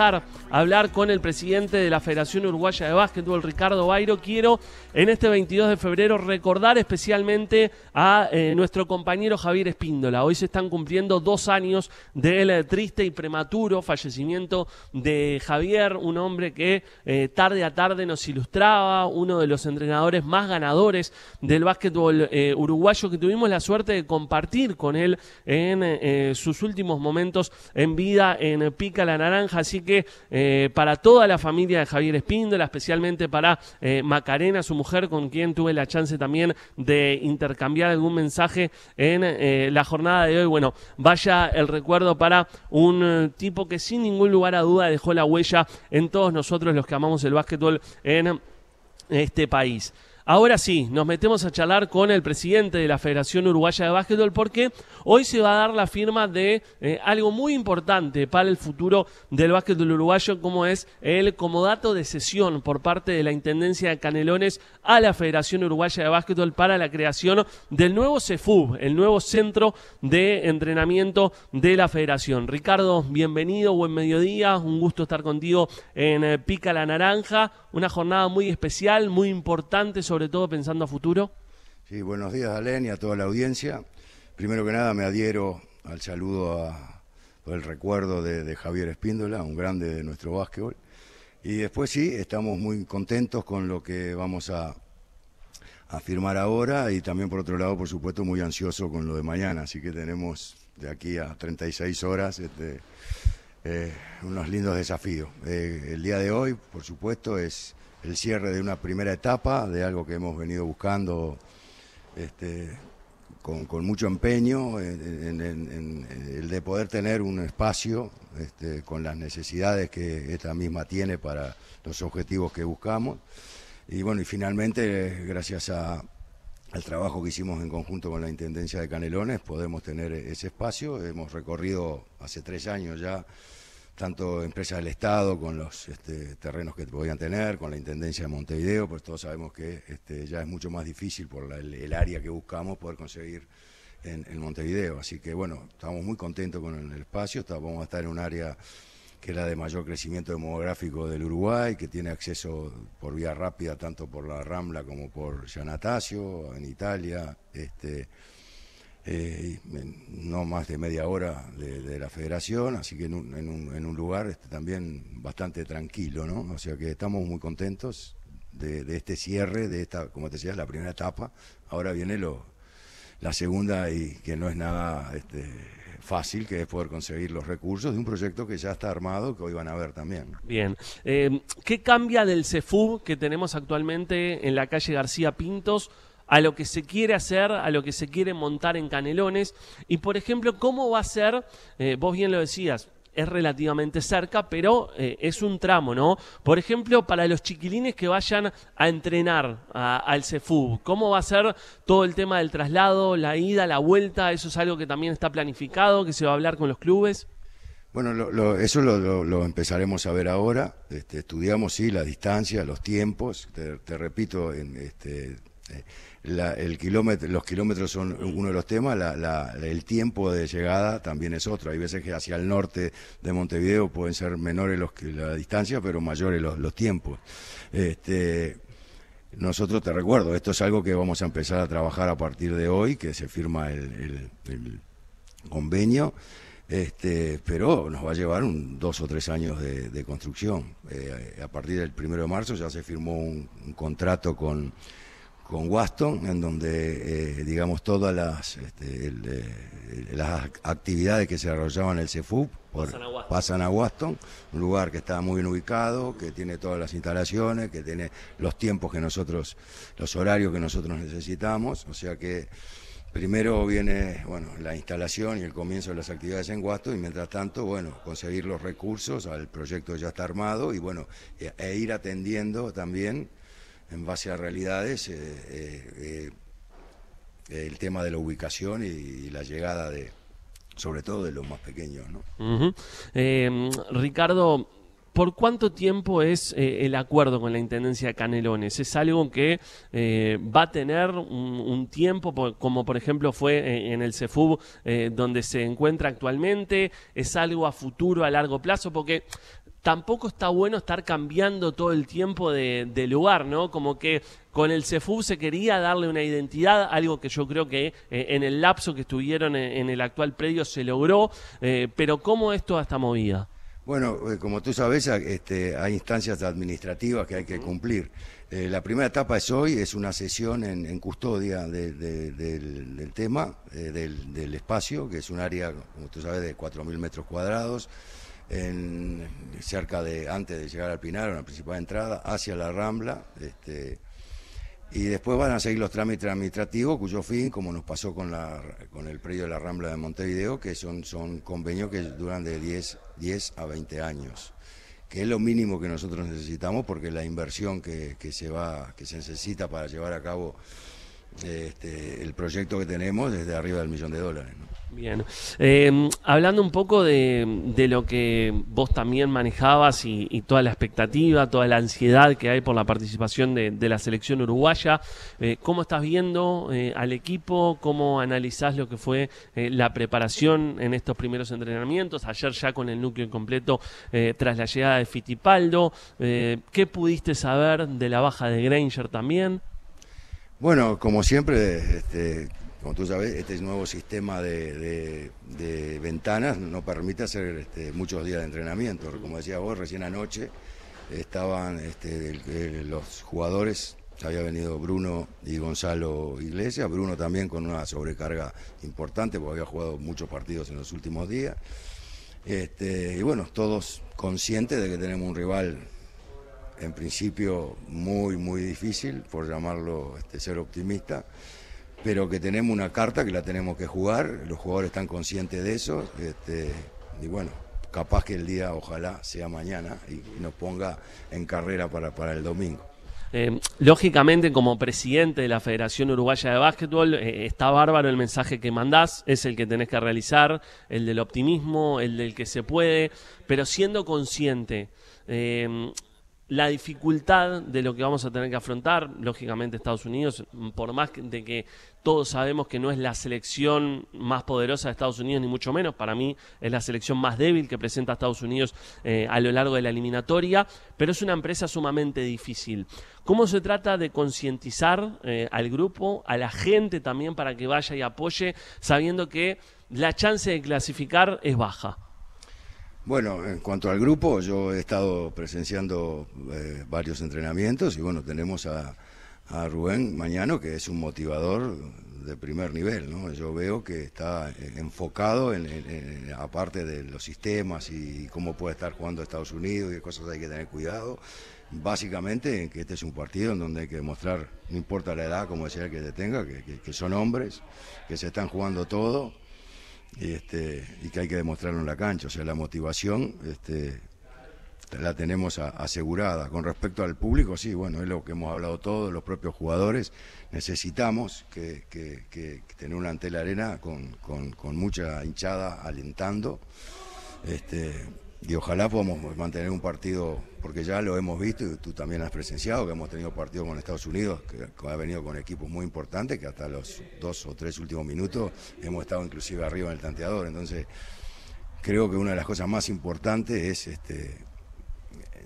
a hablar con el presidente de la Federación Uruguaya de Básquetbol, Ricardo Bairo, quiero en este 22 de febrero recordar especialmente a eh, nuestro compañero Javier Espíndola. Hoy se están cumpliendo dos años del eh, triste y prematuro fallecimiento de Javier, un hombre que eh, tarde a tarde nos ilustraba, uno de los entrenadores más ganadores del básquetbol uruguayo que tuvimos la suerte de compartir con él en sus últimos momentos en vida en Pica la Naranja. Así que eh, para toda la familia de Javier Espíndola, especialmente para eh, Macarena, su mujer, con quien tuve la chance también de intercambiar algún mensaje en eh, la jornada de hoy. Bueno, vaya el recuerdo para un tipo que sin ningún lugar a duda dejó la huella en todos nosotros los que amamos el básquetbol en este país. Ahora sí, nos metemos a charlar con el presidente de la Federación Uruguaya de Básquetbol porque hoy se va a dar la firma de eh, algo muy importante para el futuro del básquetbol uruguayo como es el comodato de sesión por parte de la Intendencia de Canelones a la Federación Uruguaya de Básquetbol para la creación del nuevo CEFUB, el nuevo centro de entrenamiento de la Federación. Ricardo, bienvenido, buen mediodía, un gusto estar contigo en eh, Pica la Naranja una jornada muy especial, muy importante, sobre todo pensando a futuro. Sí, buenos días, Alen, y a toda la audiencia. Primero que nada, me adhiero al saludo a, por el recuerdo de, Javier Espíndola, un grande de nuestro básquetbol. Y después sí, estamos muy contentos con lo que vamos a, a firmar ahora y también por otro lado, por supuesto, muy ansioso con lo de mañana. Así que tenemos de aquí a 36 horas este, eh, unos lindos desafíos. Eh, el día de hoy, por supuesto, es el cierre de una primera etapa, de algo que hemos venido buscando este, con, mucho empeño, el de poder tener un espacio este, con las necesidades que esta misma tiene para los objetivos que buscamos. Y bueno, y finalmente, gracias a, al trabajo que hicimos en conjunto con la Intendencia de Canelones, podemos tener ese espacio. Hemos recorrido hace tres años ya tanto empresas del Estado con los este, terrenos que podían tener, con la Intendencia de Montevideo, pues todos sabemos que este, ya es mucho más difícil por el, área que buscamos poder conseguir en, Montevideo. Así que bueno, estamos muy contentos con el espacio, vamos a estar en un área que es la de mayor crecimiento demográfico del Uruguay, que tiene acceso por vía rápida tanto por la Rambla como por Gianatasio, en Italia, este, eh, no más de media hora de, la federación, así que en un, lugar este, también bastante tranquilo, ¿no? O sea que estamos muy contentos de, este cierre, de esta, como te decía, la primera etapa, ahora viene lo, la segunda y que no es nada... Este, fácil que es poder conseguir los recursos de un proyecto que ya está armado, que hoy van a ver también. Bien. Eh, ¿Qué cambia del CEFU que tenemos actualmente en la calle García Pintos a lo que se quiere hacer, a lo que se quiere montar en Canelones? Y, por ejemplo, ¿cómo va a ser, eh, vos bien lo decías, es relativamente cerca, pero eh, es un tramo, ¿no? Por ejemplo, para los chiquilines que vayan a entrenar al CFU, ¿cómo va a ser todo el tema del traslado, la ida, la vuelta? Eso es algo que también está planificado, que se va a hablar con los clubes. Bueno, eso lo, empezaremos a ver ahora. Este, estudiamos, sí, la distancia, los tiempos. Te, repito, en, este, eh, el kilómetro, los kilómetros son uno de los temas, el tiempo de llegada también es otro. Hay veces que hacia el norte de Montevideo pueden ser menores los, la distancia, pero mayores los, tiempos. Este, nosotros te recuerdo, esto es algo que vamos a empezar a trabajar a partir de hoy, que se firma el, convenio, este, pero nos va a llevar un, dos o tres años de, construcción. Eh, a partir del primero de marzo ya se firmó un contrato con con Waston, en donde, eh, digamos, todas las, este, eh, las actividades que se desarrollaban en el CEFUP por, pasan, a Waston, un lugar que está muy bien ubicado, que tiene todas las instalaciones, que tiene los tiempos que nosotros, los horarios que nosotros necesitamos, o sea que primero viene, bueno, la instalación y el comienzo de las actividades en Waston y mientras tanto, bueno, conseguir los recursos al proyecto ya está armado y bueno, e, e ir atendiendo también en base a realidades eh, eh, eh, el tema de la ubicación y, la llegada de, sobre todo de los más pequeños. ¿no? Em, Ricardo, ¿por cuánto tiempo es el acuerdo con la Intendencia de Canelones? ¿Es algo que va a tener un, un, tiempo, como por ejemplo fue en el CEFUB, donde se encuentra actualmente? ¿Es algo a futuro, a largo plazo? Porque tampoco está bueno estar cambiando todo el tiempo de, lugar, ¿no? Como que con el CEFU se quería darle una identidad, algo que yo creo que eh, en el lapso que estuvieron en, el actual predio se logró, eh, pero ¿cómo es toda esta movida? Bueno, eh, como tú sabes, este, hay instancias administrativas que hay que cumplir. la primera etapa es hoy, es una sesión en, custodia del, tema, del, del, espacio, que es un área, como tú sabes, de 4.000 metros cuadrados en, cerca de, antes de llegar al Pinar, una principal entrada, hacia la Rambla, este, y después van a seguir los trámites administrativos, cuyo fin, como nos pasó con, la, con el predio de la Rambla de Montevideo, que son, son convenios que duran de 10, 10 a 20 años, que es lo mínimo que nosotros necesitamos porque la inversión que, se, va, que se necesita para llevar a cabo este, el proyecto que tenemos desde arriba del millón de dólares. Bien. Em, hablando un poco de, lo que vos también manejabas y, toda la expectativa, toda la ansiedad que hay por la participación de, la selección uruguaya, eh, ¿cómo estás viendo eh, al equipo? ¿Cómo analizás lo que fue eh, la preparación en estos primeros entrenamientos? Ayer ya con el núcleo completo tras la llegada de Fitipaldo. ¿Qué pudiste saber de la baja de Granger también? Bueno, como siempre, este, como tú sabes, este nuevo sistema de, ventanas no permite hacer este, muchos días de entrenamiento. Como decía vos, recién anoche estaban este, los jugadores, había venido Bruno y Gonzalo Iglesias, Bruno también con una sobrecarga importante porque había jugado muchos partidos en los últimos días. Este, y bueno, todos conscientes de que tenemos un rival en principio muy, muy difícil, por llamarlo este, ser optimista, pero que tenemos una carta que la tenemos que jugar, los jugadores están conscientes de eso, este, y bueno, capaz que el día, ojalá, sea mañana y, nos ponga en carrera para, para el domingo. Eh, lógicamente, como presidente de la Federación Uruguaya de Básquetbol, eh, está bárbaro el mensaje que mandás, es el que tenés que realizar, el del optimismo, el del que se puede, pero siendo consciente, eh, la dificultad de lo que vamos a tener que afrontar, lógicamente Estados Unidos, mm, por más de que todos sabemos que no es la selección más poderosa de Estados Unidos, ni mucho menos, para mí es la selección más débil que presenta Estados Unidos eh, a lo largo de la eliminatoria, pero es una empresa sumamente difícil. ¿Cómo se trata de concientizar eh, al grupo, a la gente también, para que vaya y apoye, sabiendo que la chance de clasificar es baja? Bueno, en cuanto al grupo, yo he estado presenciando eh, varios entrenamientos y bueno, tenemos a, Rubén Mañano, que es un motivador de primer nivel, Yo veo que está eh, enfocado en, aparte de los sistemas y, cómo puede estar jugando Estados Unidos y cosas hay que tener cuidado. Básicamente que este es un partido en donde hay que demostrar, no importa la edad, como decía que te tenga, que son hombres, que se están jugando todo y, este, y que hay que demostrarlo en la cancha. O sea, la motivación este, la tenemos asegurada. Con respecto al público, sí, bueno, es lo que hemos hablado todos, los propios jugadores. Necesitamos que, que, tener una ante la arena con, con mucha hinchada alentando. Este, y ojalá podamos mantener un partido, porque ya lo hemos visto y tú también has presenciado, que hemos tenido partidos con Estados Unidos, que, ha venido con equipos muy importantes, que hasta los dos o tres últimos minutos hemos estado inclusive arriba en el tanteador. Entonces, creo que una de las cosas más importantes es, este,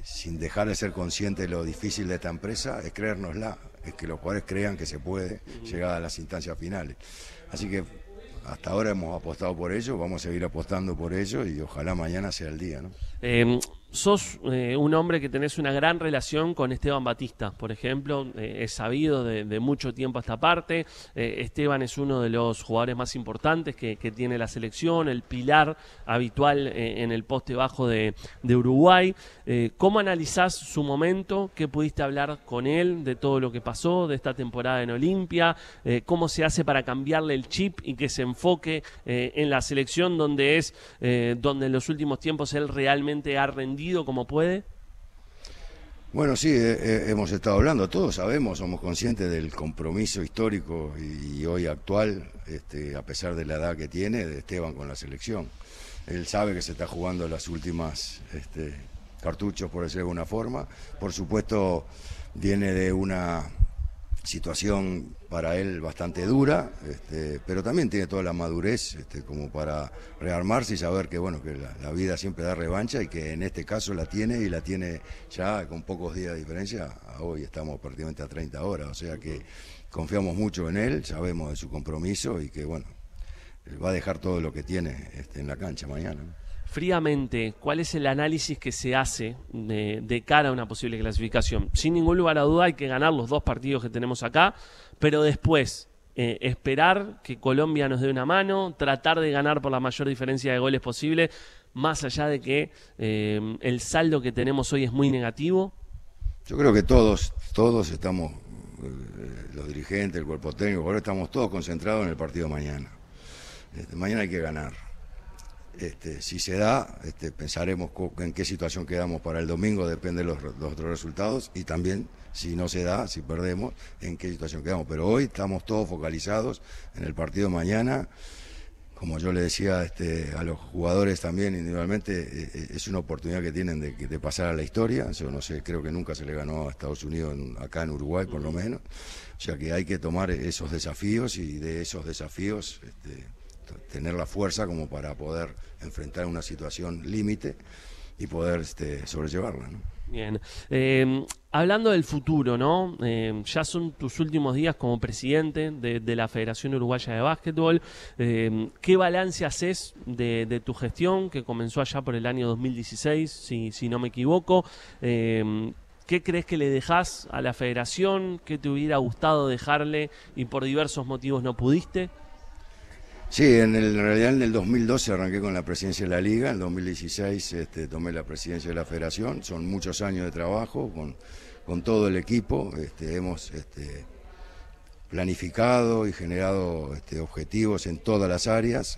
sin dejar de ser consciente de lo difícil de esta empresa, es creérnosla, es que los jugadores crean que se puede llegar a las instancias finales. Así que hasta ahora hemos apostado por ello, vamos a seguir apostando por ello y ojalá mañana sea el día. ¿no? Eh, sos eh, un hombre que tenés una gran relación con Esteban Batista, por ejemplo, eh, es sabido de, mucho tiempo a esta parte, eh, Esteban es uno de los jugadores más importantes que, tiene la selección, el pilar habitual en el poste bajo de, de Uruguay. ¿Cómo analizás su momento? ¿Qué pudiste hablar con él de todo lo que pasó, de esta temporada en Olimpia? ¿Cómo se hace para cambiarle el chip y que se enfoque en la selección donde es, donde en los últimos tiempos él realmente ha rendido? como puede? Bueno, sí, eh, eh, hemos estado hablando, todos sabemos, somos conscientes del compromiso histórico y, hoy actual, este, a pesar de la edad que tiene, de Esteban con la selección. Él sabe que se está jugando las últimas este, cartuchos, por decirlo de alguna forma. Por supuesto, viene de una situación para él bastante dura, este, pero también tiene toda la madurez este, como para rearmarse y saber que bueno que la, vida siempre da revancha y que en este caso la tiene y la tiene ya con pocos días de diferencia. Hoy estamos prácticamente a 30 horas, o sea que confiamos mucho en él, sabemos de su compromiso y que bueno va a dejar todo lo que tiene este, en la cancha mañana fríamente cuál es el análisis que se hace eh, de, cara a una posible clasificación. Sin ningún lugar a duda hay que ganar los dos partidos que tenemos acá, pero después eh, esperar que Colombia nos dé una mano, tratar de ganar por la mayor diferencia de goles posible, más allá de que eh, el saldo que tenemos hoy es muy negativo. Yo creo que todos, todos estamos, los dirigentes, el cuerpo técnico, ahora estamos todos concentrados en el partido mañana. Este, mañana hay que ganar este, si se da, este, pensaremos en qué situación quedamos para el domingo, depende de los, otros resultados, y también si no se da, si perdemos, en qué situación quedamos. Pero hoy estamos todos focalizados en el partido mañana. Como yo le decía este, a los jugadores también individualmente, e, e, es una oportunidad que tienen de, pasar a la historia. Yo no sé, creo que nunca se le ganó a Estados Unidos acá en Uruguay, por lo menos. O sea que hay que tomar esos desafíos y de esos desafíos tener la fuerza como para poder enfrentar una situación límite y poder este, sobrellevarla. Bien. Em, hablando del futuro, ¿no? Em, ya son tus últimos días como presidente de, la Federación Uruguaya de Básquetbol. Em, ¿Qué balance haces de, tu gestión que comenzó allá por el año 2016, si, si no me equivoco? ¿Qué crees que le dejas a la federación? ¿Qué te hubiera gustado dejarle y por diversos motivos no pudiste? Sí, en, realidad en el 2012 arranqué con la presidencia de la liga, en el 2016 este, tomé la presidencia de la federación, son muchos años de trabajo con, todo el equipo, este, hemos este, planificado y generado objetivos en todas las áreas.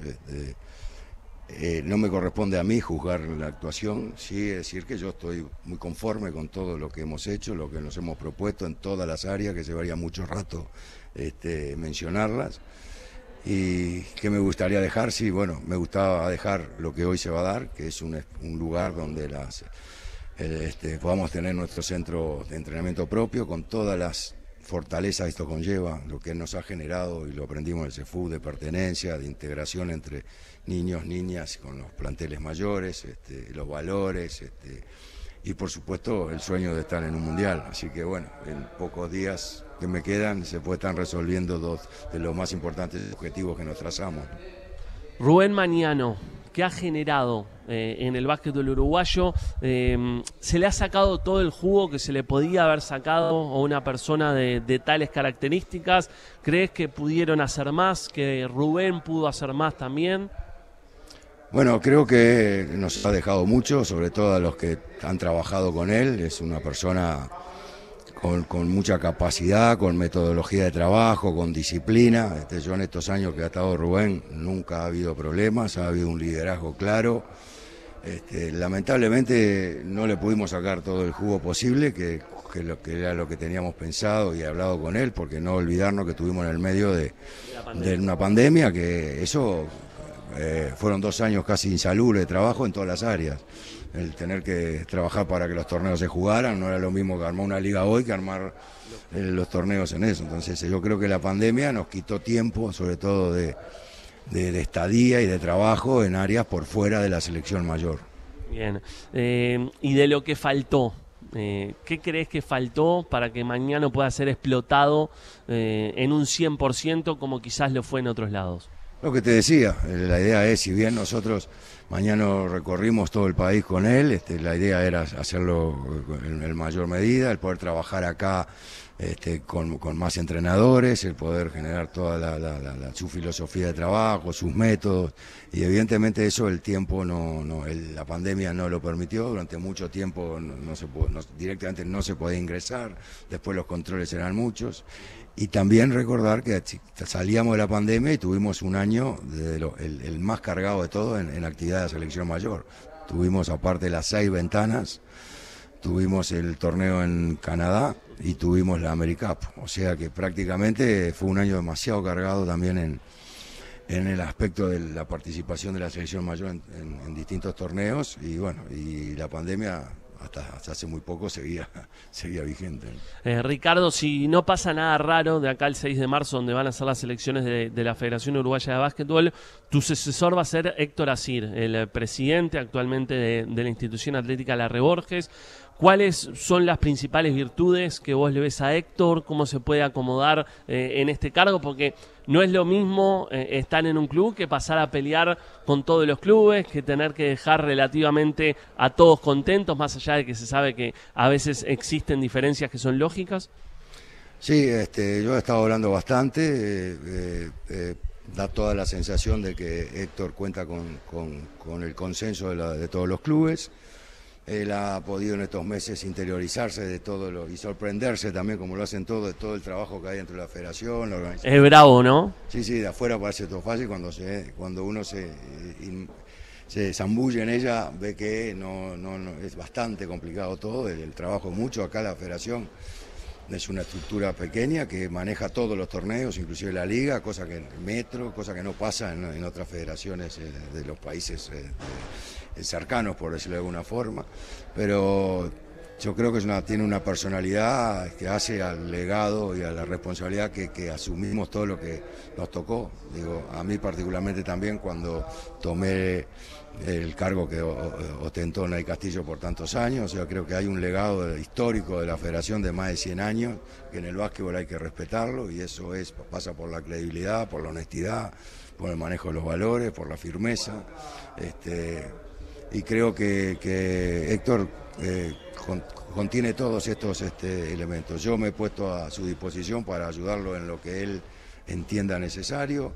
Eh, no me corresponde a mí juzgar la actuación, sí decir que yo estoy muy conforme con todo lo que hemos hecho, lo que nos hemos propuesto en todas las áreas, que llevaría mucho rato mencionarlas y qué me gustaría dejar, sí, bueno, me gustaba dejar lo que hoy se va a dar, que es un, lugar donde las, este, podamos tener nuestro centro de entrenamiento propio con todas las fortalezas que esto conlleva, lo que nos ha generado y lo aprendimos en el CFU, de pertenencia, de integración entre niños, niñas con los planteles mayores, este, los valores. Este, y por supuesto el sueño de estar en un mundial. Así que bueno, en pocos días que me quedan se puede estar resolviendo dos de los más importantes objetivos que nos trazamos. Rubén Mañano, ¿qué ha generado eh, en el básquet del uruguayo? Em, ¿Se le ha sacado todo el jugo que se le podía haber sacado a una persona de tales características? ¿Crees que pudieron hacer más? ¿Que Rubén pudo hacer más también? Bueno, creo que nos ha dejado mucho, sobre todo a los que han trabajado con él. Es una persona con, mucha capacidad, con metodología de trabajo, con disciplina. Este, yo en estos años que ha estado Rubén nunca ha habido problemas, ha habido un liderazgo claro. Este, lamentablemente no le pudimos sacar todo el jugo posible, que, lo, que era lo que teníamos pensado y hablado con él, porque no olvidarnos que estuvimos en el medio de una pandemia que eso eh, fueron dos años casi insalubres de trabajo en todas las áreas. El tener que trabajar para que los torneos se jugaran no era lo mismo que armar una liga hoy que armar eh, los torneos en eso. Entonces eh, yo creo que la pandemia nos quitó tiempo, sobre todo de, estadía y de trabajo en áreas por fuera de la selección mayor. Bien, y de lo que faltó, ¿Qué crees que faltó para que mañana pueda ser explotado en un 100% como quizás lo fue en otros lados? Lo que te decía, eh, la idea es, si bien nosotros mañana recorrimos todo el país con él, este, la idea era hacerlo eh, en, mayor medida, el poder trabajar acá este, con, más entrenadores, el poder generar toda su filosofía de trabajo, sus métodos, y evidentemente eso el tiempo no, la pandemia no lo permitió, durante mucho tiempo no, directamente no se podía ingresar, después los controles eran muchos, y también recordar que salíamos de la pandemia y tuvimos un año de el, más cargado de todo en, actividad de selección mayor. Tuvimos aparte las seis ventanas, tuvimos el torneo en Canadá y tuvimos la AmeriCup. O sea que prácticamente fue un año demasiado cargado también en, en el aspecto de la participación de la selección mayor en, en distintos torneos y bueno, y la pandemia hasta, hace muy poco seguía, seguía vigente. Eh, Ricardo, si no pasa nada raro de acá el 6 de marzo, donde van a ser las elecciones de, la Federación Uruguaya de Básquetbol, tu sucesor va a ser Héctor Asir, el presidente actualmente de, de la institución atlética La Reborges, ¿Cuáles son las principales virtudes que vos le ves a Héctor? ¿Cómo se puede acomodar eh, en este cargo? Porque no es lo mismo eh, estar en un club que pasar a pelear con todos los clubes, que tener que dejar relativamente a todos contentos, más allá de que se sabe que a veces existen diferencias que son lógicas. Sí, este, yo he estado hablando bastante. Eh, da toda la sensación de que Héctor cuenta con, el consenso de todos los clubes. Él ha podido en estos meses interiorizarse de todo lo, y sorprenderse también, como lo hacen todos, de todo el trabajo que hay dentro de la federación, la Es bravo, ¿no? Sí, sí, de afuera parece todo fácil. Cuando, se, cuando uno se, se zambulle en ella, ve que no, no, es bastante complicado todo, el, trabajo mucho. Acá la federación es una estructura pequeña que maneja todos los torneos, inclusive la liga, cosa que metro, cosa que no pasa en, otras federaciones eh, de los países. Eh, eh, cercanos, por decirlo de alguna forma, pero yo creo que es una, tiene una personalidad que hace al legado y a la responsabilidad que, asumimos todo lo que nos tocó. Digo, a mí particularmente también cuando tomé el cargo que ostentó Nay Castillo por tantos años, yo creo que hay un legado histórico de la federación de más de 100 años, que en el básquetbol hay que respetarlo y eso es pasa por la credibilidad, por la honestidad, por el manejo de los valores, por la firmeza. Este, y creo que, Héctor eh, contiene todos estos este, elementos. Yo me he puesto a su disposición para ayudarlo en lo que él entienda necesario.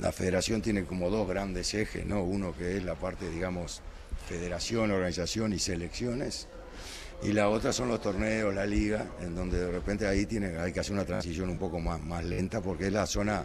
La federación tiene como dos grandes ejes, ¿no? Uno que es la parte, digamos, federación, organización y selecciones. Y la otra son los torneos, la liga, en donde de repente ahí tiene, hay que hacer una transición un poco más, más lenta porque es la zona,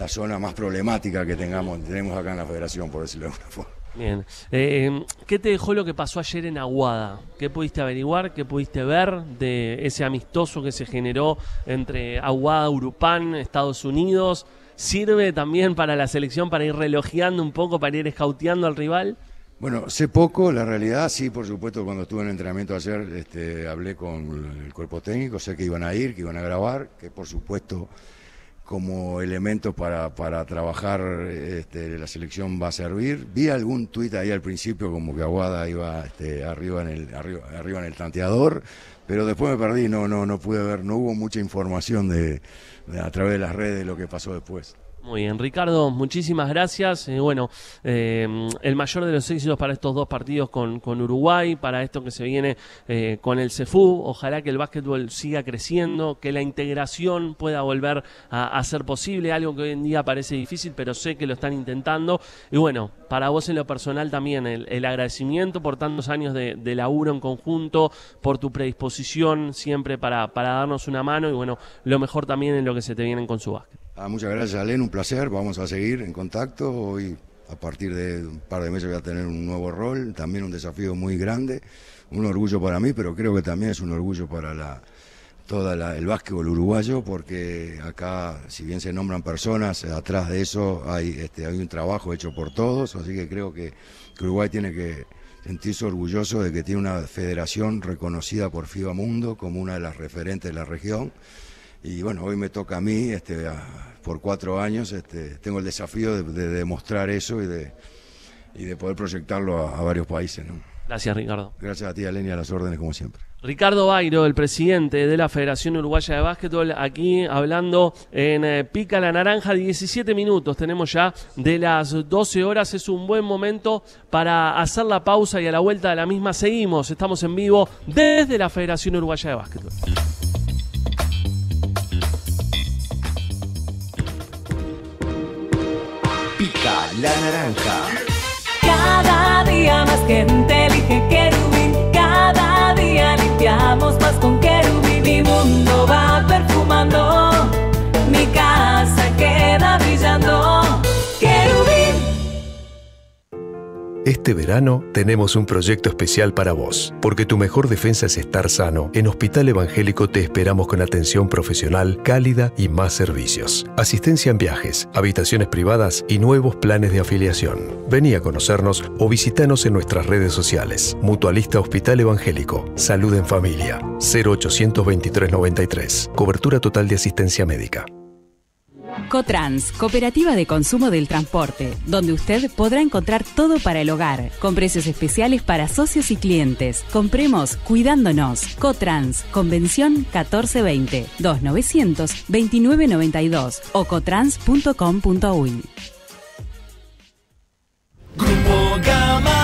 la zona más problemática que tengamos, tenemos acá en la federación, por decirlo de alguna forma. Bien. Eh, em, ¿Qué te dejó lo que pasó ayer en Aguada? ¿Qué pudiste averiguar? ¿Qué pudiste ver de ese amistoso que se generó entre Aguada, Urupán, Estados Unidos? ¿Sirve también para la selección para ir relojeando un poco, para ir escauteando al rival? Bueno, sé poco, la realidad, sí, por supuesto, cuando estuve en el entrenamiento ayer este, hablé con el cuerpo técnico, sé que iban a ir, que iban a grabar, que por supuesto como elemento para, para trabajar este, la selección va a servir. Vi algún tuit ahí al principio como que Aguada iba este, arriba en el arriba, en el tanteador, pero después me perdí, no no no pude ver, no hubo mucha información de, a través de las redes de lo que pasó después. Muy bien, Ricardo, muchísimas gracias. Eh, bueno, eh, el mayor de los éxitos para estos dos partidos con, con Uruguay, para esto que se viene eh, con el CEFU. Ojalá que el básquetbol siga creciendo, que la integración pueda volver a, ser posible, algo que hoy en día parece difícil, pero sé que lo están intentando. Y bueno, para vos en lo personal también, el, agradecimiento por tantos años de, de, laburo en conjunto, por tu predisposición siempre para, para darnos una mano y bueno, lo mejor también en lo que se te vienen con su básquet. Ah, muchas gracias, Alen, un placer. Vamos a seguir en contacto. Hoy, a partir de un par de meses, voy a tener un nuevo rol, también un desafío muy grande, un orgullo para mí, pero creo que también es un orgullo para la, todo el básquetbol uruguayo, porque acá, si bien se nombran personas, atrás de eso hay, este, un trabajo hecho por todos, así que creo que Uruguay tiene que sentirse orgulloso de que tiene una federación reconocida por FIBA Mundo como una de las referentes de la región y bueno, hoy me toca a mí, este, por cuatro años, este, tengo el desafío de, demostrar eso y de, y de poder proyectarlo a, varios países. Gracias, Ricardo. Gracias a ti, Alenia, a las órdenes, como siempre. Ricardo Bairo, el presidente de la Federación Uruguaya de Básquetbol, aquí hablando en eh, Pica la Naranja, 17 minutos tenemos ya de las 12 horas, es un buen momento para hacer la pausa y a la vuelta de la misma seguimos, estamos en vivo desde la Federación Uruguaya de Básquetbol. La Naranja. Cada día más gente elige querubín, cada día limpiamos más con Este verano tenemos un proyecto especial para vos, porque tu mejor defensa es estar sano. En Hospital Evangélico te esperamos con atención profesional, cálida y más servicios. Asistencia en viajes, habitaciones privadas y nuevos planes de afiliación. Vení a conocernos o visítanos en nuestras redes sociales. Mutualista Hospital Evangélico, Salud en Familia, 0823 93. Cobertura total de asistencia médica. Cotrans, Cooperativa de Consumo del Transporte, donde usted podrá encontrar todo para el hogar, con precios especiales para socios y clientes. Compremos cuidándonos. Cotrans, Convención 1420, 2900 2992 o cotrans.com.uy. Grupo Gama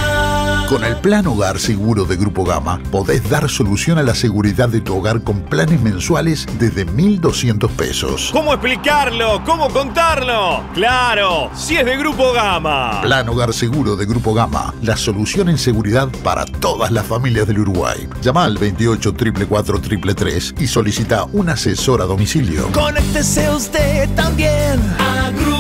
con el Plan Hogar Seguro de Grupo Gama podés dar solución a la seguridad de tu hogar con planes mensuales desde 1.200 pesos. ¿Cómo explicarlo? ¿Cómo contarlo? Claro, si es de Grupo Gama. Plan Hogar Seguro de Grupo Gama, la solución en seguridad para todas las familias del Uruguay. Llama al 28 y solicita un asesor a domicilio. Conéctese usted también a Grupo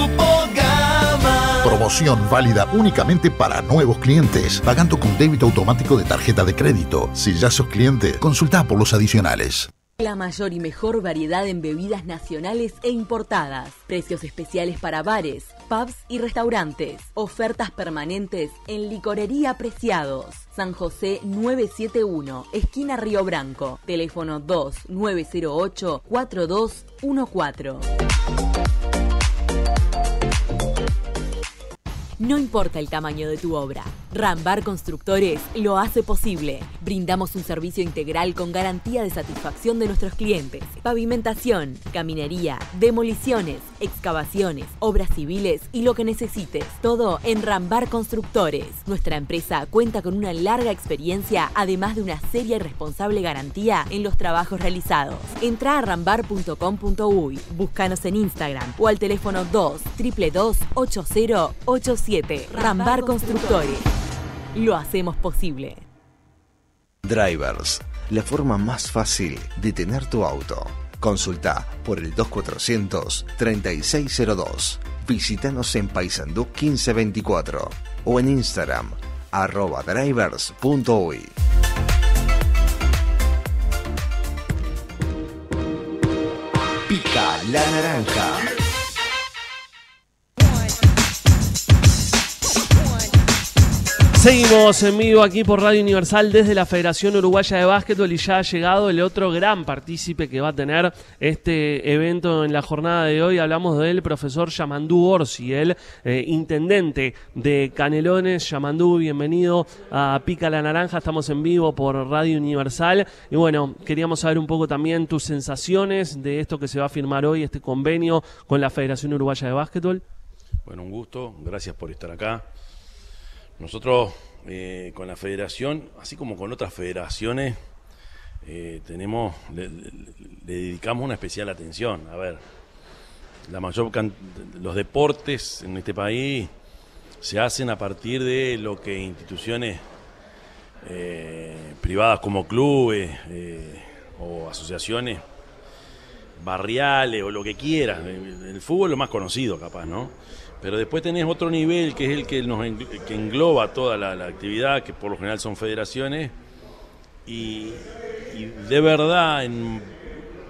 Promoción válida únicamente para nuevos clientes, pagando con débito automático de tarjeta de crédito. Si ya sos cliente, consulta por los adicionales. La mayor y mejor variedad en bebidas nacionales e importadas. Precios especiales para bares, pubs y restaurantes. Ofertas permanentes en Licorería apreciados. San José 971, esquina Río Branco. Teléfono 2908-4214. No importa el tamaño de tu obra, Rambar Constructores lo hace posible. Brindamos un servicio integral con garantía de satisfacción de nuestros clientes. Pavimentación, caminería, demoliciones, excavaciones, obras civiles y lo que necesites. Todo en Rambar Constructores. Nuestra empresa cuenta con una larga experiencia, además de una seria y responsable garantía en los trabajos realizados. Entra a rambar.com.uy, búscanos en Instagram o al teléfono 2 8087 Rambar Constructores lo hacemos posible. Drivers, la forma más fácil de tener tu auto. Consulta por el 2400-3602. Visítanos en Paisandú 1524 o en Instagram arroba drivers.uy. Pica la naranja. Seguimos en vivo aquí por Radio Universal desde la Federación Uruguaya de Básquetbol y ya ha llegado el otro gran partícipe que va a tener este evento en la jornada de hoy. Hablamos del profesor Yamandú Orsi, el eh, intendente de Canelones. Yamandú, bienvenido a Pica la Naranja. Estamos en vivo por Radio Universal. Y bueno, queríamos saber un poco también tus sensaciones de esto que se va a firmar hoy, este convenio con la Federación Uruguaya de Básquetbol. Bueno, un gusto. Gracias por estar acá. Nosotros eh, con la federación, así como con otras federaciones, eh, tenemos, le, dedicamos una especial atención. A ver, la mayor los deportes en este país se hacen a partir de lo que instituciones eh, privadas como clubes o asociaciones barriales o lo que quieras. El, el fútbol es lo más conocido, capaz, ¿no? Pero después tenés otro nivel que es el que engloba toda la, actividad, que por lo general son federaciones, y, de verdad en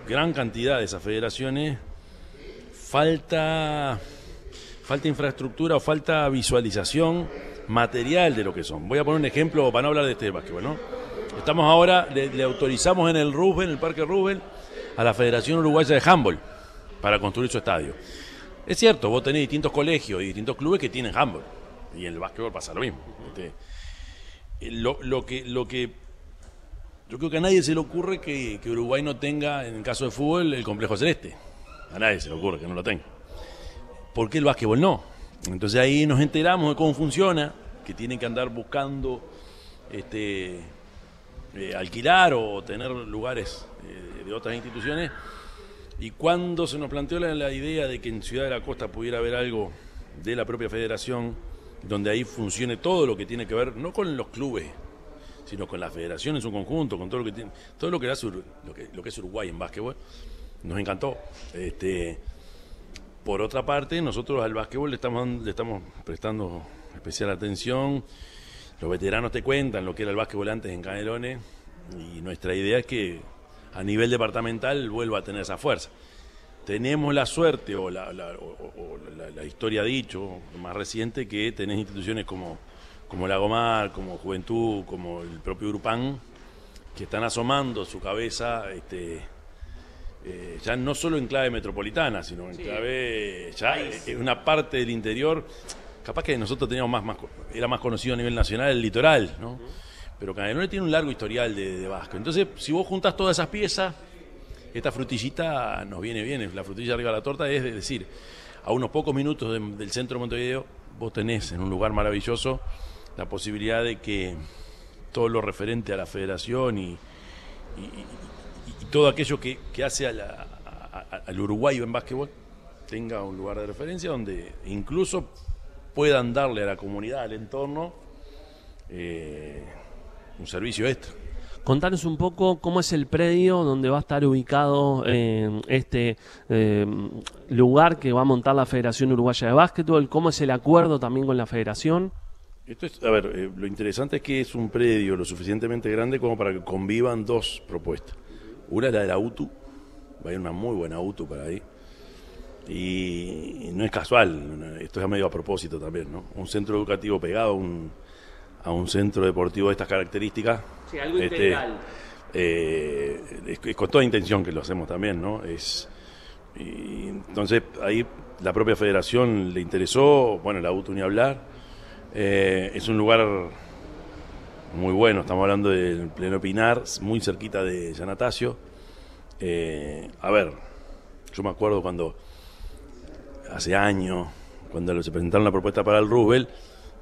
gran cantidad de esas federaciones falta, falta infraestructura o falta visualización material de lo que son. Voy a poner un ejemplo para no hablar de este básquetbol, ¿no? Estamos ahora, le, le autorizamos en el Rubén, en el Parque Rubén, a la Federación Uruguaya de Handball para construir su estadio. Es cierto, vos tenés distintos colegios y distintos clubes que tienen handball. Y en el básquetbol pasa lo mismo. Eh, lo, que, lo que yo creo que a nadie se le ocurre que, Uruguay no tenga, en el caso de fútbol, el complejo celeste. A nadie se le ocurre que no lo tenga. ¿Por qué el básquetbol no? Entonces ahí nos enteramos de cómo funciona, que tienen que andar buscando este, eh, alquilar o tener lugares eh, de otras instituciones y cuando se nos planteó la, idea de que en Ciudad de la Costa pudiera haber algo de la propia federación, donde ahí funcione todo lo que tiene que ver, no con los clubes, sino con la federación en su conjunto, con todo lo que tiene, todo lo que, era lo, que, es Uruguay en básquetbol, nos encantó. Este, por otra parte, nosotros al básquetbol le estamos, le estamos prestando especial atención. Los veteranos te cuentan lo que era el básquetbol antes en Canelones y nuestra idea es que a nivel departamental vuelva a tener esa fuerza. Tenemos la suerte, o la, historia ha dicho, más reciente, que tenés instituciones como, como Lagomar, como Juventud, como el propio Urupán, que están asomando su cabeza, este, eh, ya no solo en clave metropolitana, sino en clave, ya en una parte del interior capaz que nosotros teníamos más, más, era más conocido a nivel nacional el litoral, ¿no? Pero Canelones tiene un largo historial de, vasco. Entonces, si vos juntás todas esas piezas, esta frutillita nos viene bien. La frutilla arriba de la torta es decir, a unos pocos minutos del centro de Montevideo, vos tenés en un lugar maravilloso la posibilidad de que todo lo referente a la federación y, todo aquello que, hace al uruguayo en básquetbol tenga un lugar de referencia donde incluso puedan darle a la comunidad, al entorno, eh, un servicio extra. Contanos un poco cómo es el predio donde va a estar ubicado eh, este eh, lugar que va a montar la Federación Uruguaya de Básquetbol, cómo es el acuerdo también con la Federación. a ver, eh, lo interesante es que es un predio lo suficientemente grande como para que convivan dos propuestas. Una es la de la UTU, va a haber una muy buena UTU para ahí. Y no es casual, esto es a medio a propósito también, ¿no? Un centro educativo pegado, un, a un centro deportivo de estas características. Sí, algo este, integral. Eh, es, con toda intención que lo hacemos también, ¿no? Es, entonces ahí la propia federación le interesó, bueno, la UTU ni hablar. Eh, es un lugar muy bueno, estamos hablando del Pleno Pinar, muy cerquita de San eh, a ver, yo me acuerdo cuando, hace años, cuando se presentaron la propuesta para el Rubel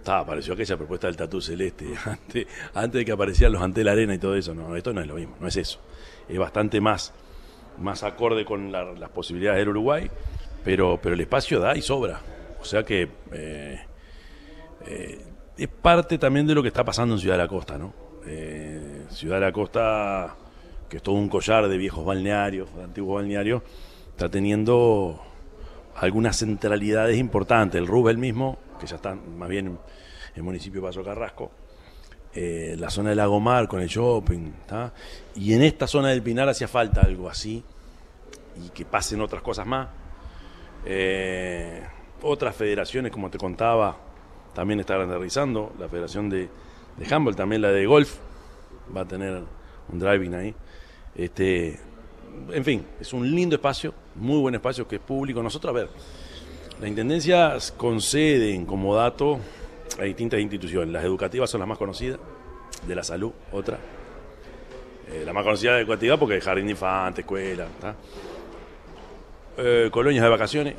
apareció aquella propuesta del tatu celeste antes, de que aparecieran los ante la arena y todo eso. No, esto no es lo mismo, no es eso. Es bastante más, más acorde con las posibilidades del Uruguay, pero, pero el espacio da y sobra. O sea que eh, eh, es parte también de lo que está pasando en Ciudad de la Costa, ¿no? Eh, Ciudad de la Costa, que es todo un collar de viejos balnearios, de antiguos balnearios, está teniendo algunas centralidades importantes. El Rubel mismo que ya están más bien en el municipio de Paso Carrasco, eh, la zona del Lago Mar con el shopping, y en esta zona del Pinar hacía falta algo así, y que pasen otras cosas más. Eh, otras federaciones, como te contaba, también están aterrizando, la federación de, de handball, también la de golf, va a tener un driving ahí. Este, en fin, es un lindo espacio, muy buen espacio que es público. Nosotros, a ver, la Intendencia concede como dato a distintas instituciones. Las educativas son las más conocidas, de la salud otra. Eh, la más conocida de educativa porque jardín de infantes, escuela, eh, colonias de vacaciones,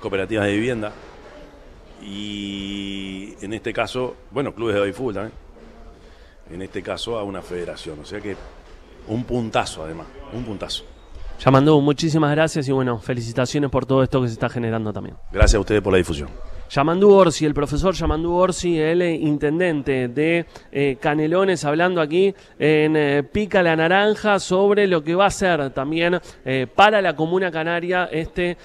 cooperativas de vivienda y en este caso, bueno, clubes de fútbol también. En este caso a una federación, o sea que un puntazo además, un puntazo. Yamandú, muchísimas gracias y bueno, felicitaciones por todo esto que se está generando también. Gracias a ustedes por la difusión. Yamandú Orsi, el profesor Yamandú Orsi, el eh, intendente de eh, Canelones, hablando aquí en eh, Pica la Naranja sobre lo que va a ser también para la Comuna Canaria este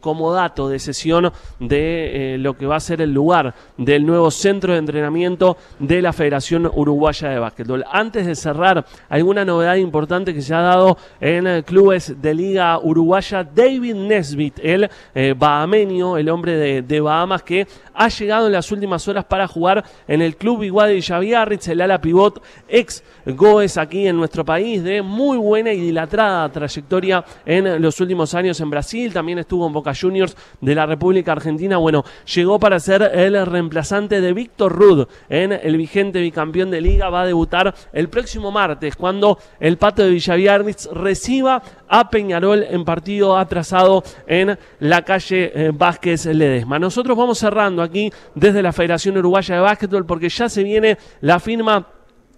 como dato de sesión de lo que va a ser el lugar del nuevo centro de entrenamiento de la Federación Uruguaya de Básquetbol. Antes de cerrar, alguna novedad importante que se ha dado en clubes de Liga Uruguaya, David Nesbitt, el bahameño, el hombre de Bahamas, que ha llegado en las últimas horas para jugar en el club igual de Villaviarritz, el ala pivot ex Goes aquí en nuestro país, de muy buena y dilatada trayectoria en los últimos años en Brasil, también estuvo en Boca Juniors de la República Argentina, bueno, llegó para ser el reemplazante de Víctor Rudd en el vigente bicampeón de liga, va a debutar el próximo martes cuando el Pato de Villaviarnitz reciba a Peñarol en partido atrasado en la calle eh, Vázquez Ledesma. Nosotros vamos cerrando aquí desde la Federación Uruguaya de Básquetbol porque ya se viene la firma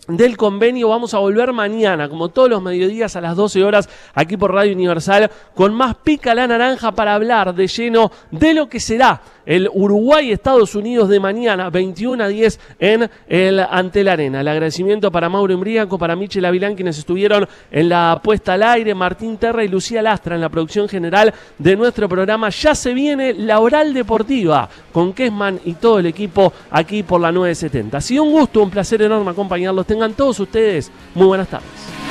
del convenio. Vamos a volver mañana, como todos los mediodías a las 12 horas, aquí por Radio Universal, con más pica la naranja para hablar de lleno de lo que será el Uruguay-Estados Unidos de mañana, 21 a 10, en el Ante Arena. El agradecimiento para Mauro Embriaco, para Michel Avilán, quienes estuvieron en la puesta al aire, Martín Terra y Lucía Lastra en la producción general de nuestro programa. Ya se viene la oral deportiva con Kesman y todo el equipo aquí por la 970. Ha sido un gusto, un placer enorme acompañarlos tengan todos ustedes muy buenas tardes.